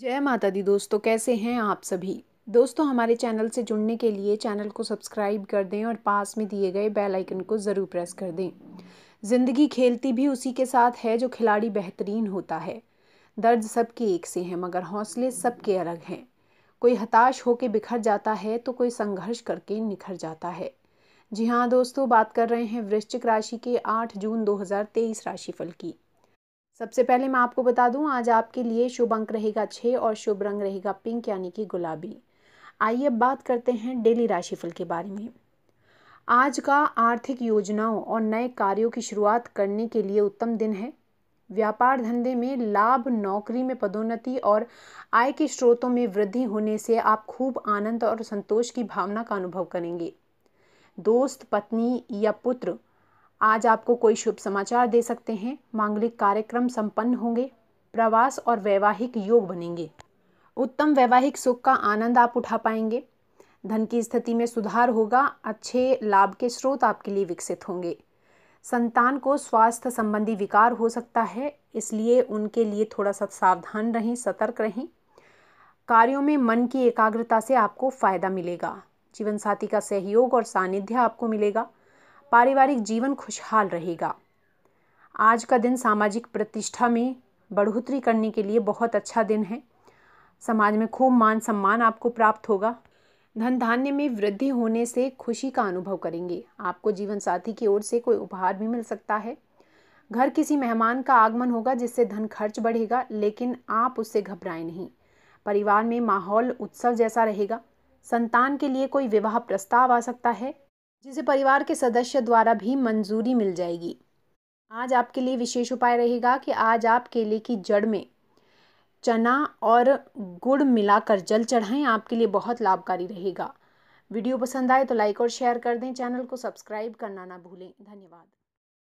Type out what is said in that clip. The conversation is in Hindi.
जय माता दी दोस्तों कैसे हैं आप सभी दोस्तों हमारे चैनल से जुड़ने के लिए चैनल को सब्सक्राइब कर दें और पास में दिए गए बेल आइकन को ज़रूर प्रेस कर दें ज़िंदगी खेलती भी उसी के साथ है जो खिलाड़ी बेहतरीन होता है दर्द सबके एक से हैं मगर हौसले सबके अलग हैं कोई हताश होकर बिखर जाता है तो कोई संघर्ष करके निखर जाता है जी हाँ दोस्तों बात कर रहे हैं वृश्चिक राशि के आठ जून राशि राशिफल की सबसे पहले मैं आपको बता दूं आज आपके लिए शुभ अंक रहेगा छः और शुभ रंग रहेगा पिंक यानी कि गुलाबी आइए अब बात करते हैं डेली राशिफल के बारे में आज का आर्थिक योजनाओं और नए कार्यों की शुरुआत करने के लिए उत्तम दिन है व्यापार धंधे में लाभ नौकरी में पदोन्नति और आय के स्रोतों में वृद्धि होने से आप खूब आनंद और संतोष की भावना का अनुभव करेंगे दोस्त पत्नी या पुत्र आज आपको कोई शुभ समाचार दे सकते हैं मांगलिक कार्यक्रम संपन्न होंगे प्रवास और वैवाहिक योग बनेंगे उत्तम वैवाहिक सुख का आनंद आप उठा पाएंगे धन की स्थिति में सुधार होगा अच्छे लाभ के स्रोत आपके लिए विकसित होंगे संतान को स्वास्थ्य संबंधी विकार हो सकता है इसलिए उनके लिए थोड़ा सा सावधान रहें सतर्क रहें कार्यों में मन की एकाग्रता से आपको फ़ायदा मिलेगा जीवन साथी का सहयोग और सानिध्य आपको मिलेगा पारिवारिक जीवन खुशहाल रहेगा आज का दिन सामाजिक प्रतिष्ठा में बढ़ोतरी करने के लिए बहुत अच्छा दिन है समाज में खूब मान सम्मान आपको प्राप्त होगा धन धान्य में वृद्धि होने से खुशी का अनुभव करेंगे आपको जीवन साथी की ओर से कोई उपहार भी मिल सकता है घर किसी मेहमान का आगमन होगा जिससे धन खर्च बढ़ेगा लेकिन आप उससे घबराएं नहीं परिवार में माहौल उत्सव जैसा रहेगा संतान के लिए कोई विवाह प्रस्ताव आ सकता है जिसे परिवार के सदस्य द्वारा भी मंजूरी मिल जाएगी आज आपके लिए विशेष उपाय रहेगा कि आज आप केले की जड़ में चना और गुड़ मिलाकर जल चढ़ाएं आपके लिए बहुत लाभकारी रहेगा वीडियो पसंद आए तो लाइक और शेयर कर दें चैनल को सब्सक्राइब करना ना भूलें धन्यवाद